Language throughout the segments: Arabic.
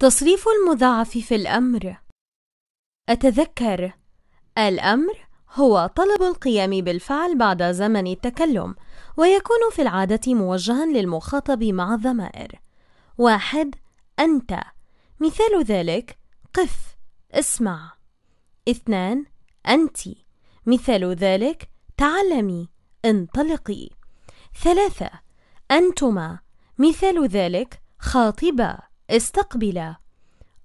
تصريف المضاعف في الأمر أتذكر الأمر هو طلب القيام بالفعل بعد زمن التكلم ويكون في العادة موجها للمخاطب مع الضمائر واحد أنت مثال ذلك قف اسمع اثنان أنتِ مثال ذلك تعلمي انطلقي ثلاثة أنتما مثال ذلك خاطبة استقبلا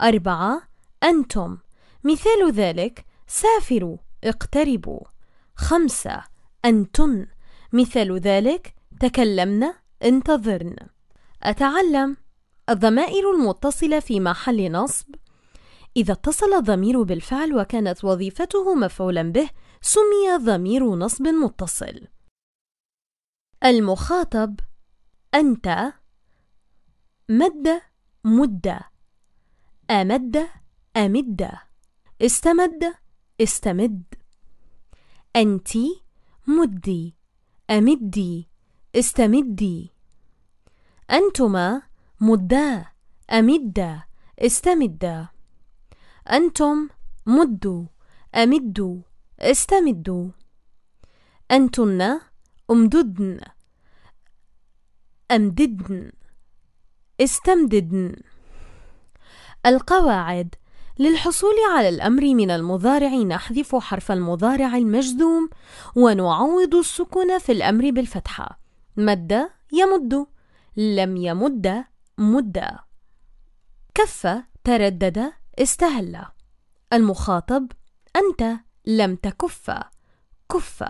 أربعة أنتم مثال ذلك سافروا اقتربوا خمسة أنتن مثال ذلك تكلمنا انتظرن أتعلم الضمائر المتصلة في محل نصب إذا اتصل الضمير بالفعل وكانت وظيفته مفعولا به سمي ضمير نصب متصل المخاطب أنت مد مد أمد أمد استمد استمد أنتِ مدي أمدي استمدي أنتما مدا أمدا استمدا أنتم مدوا أمدوا استمدوا أنتن أمددن أمددن استمددن القواعد للحصول على الأمر من المضارع نحذف حرف المضارع المجزوم ونعوض السكون في الأمر بالفتحة مد يمد لم يمد مد كف تردد استهل المخاطب أنت لم تكف كف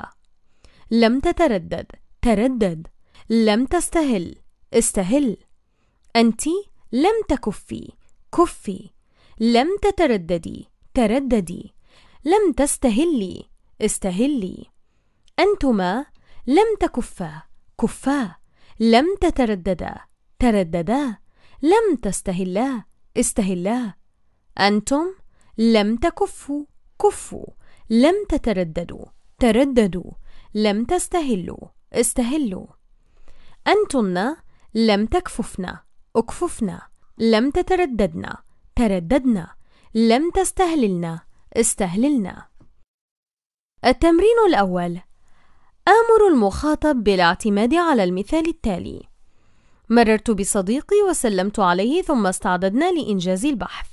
لم تتردد تردد لم تستهل استهل أنت لم تكفي كفي لم تترددي ترددي لم تستهلي استهلي أنتما لم تكفا كفا لم تترددا ترددا لم تستهلا استهلا أنتم لم تكفوا كفوا لم تترددوا ترددوا لم تستهلوا استهلوا أنتن لم تكففن أكففنا لم تترددنا ترددنا لم تستهللنا استهللنا التمرين الأول آمر المخاطب بالاعتماد على المثال التالي مررت بصديقي وسلمت عليه ثم استعددنا لإنجاز البحث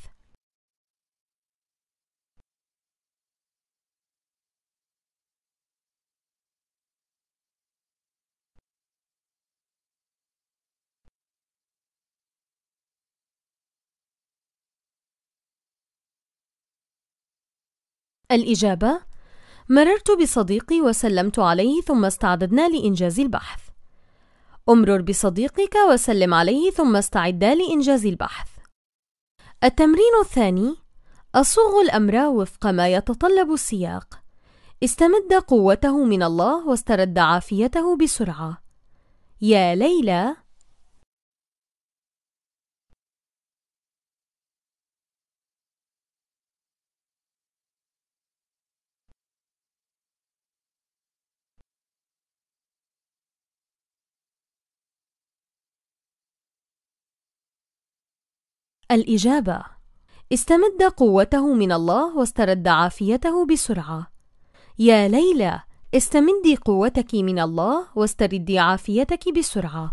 الإجابة: مررت بصديقي وسلمت عليه ثم استعددنا لإنجاز البحث. امرر بصديقك وسلم عليه ثم استعدا لإنجاز البحث. التمرين الثاني: أصوغ الأمر وفق ما يتطلب السياق. استمد قوته من الله واسترد عافيته بسرعة. يا ليلى الإجابة استمد قوته من الله واسترد عافيته بسرعة يا ليلى استمدي قوتك من الله واستردي عافيتك بسرعة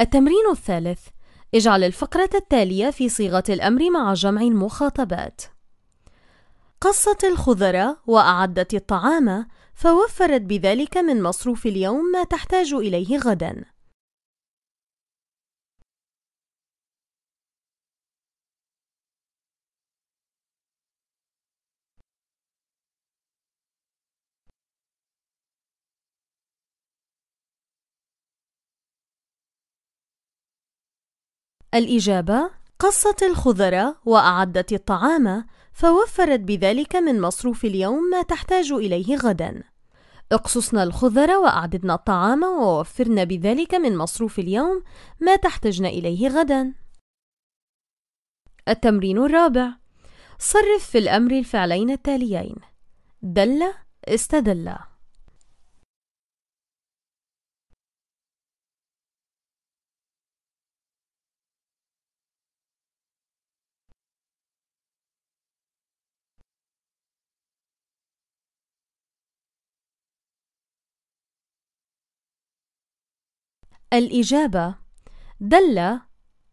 التمرين الثالث اجعل الفقرة التالية في صيغة الأمر مع جمع المخاطبات قصت الخضرة وأعدت الطعام فوفرت بذلك من مصروف اليوم ما تحتاج إليه غداً الإجابة قصت الخضرة وأعدت الطعام فوفرت بذلك من مصروف اليوم ما تحتاج إليه غدا اقصصنا الخضر وأعددنا الطعام ووفرنا بذلك من مصروف اليوم ما تحتجن إليه غدا التمرين الرابع صرف في الأمر الفعلين التاليين دل استدل الإجابة دل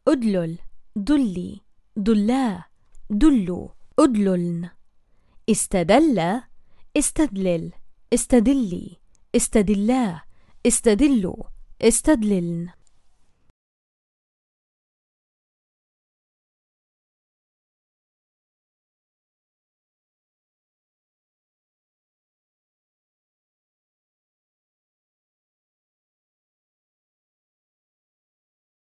أدلل دلي دلا دلوا أدللن استدل استدلل استدلي استدلا استدلوا استدللن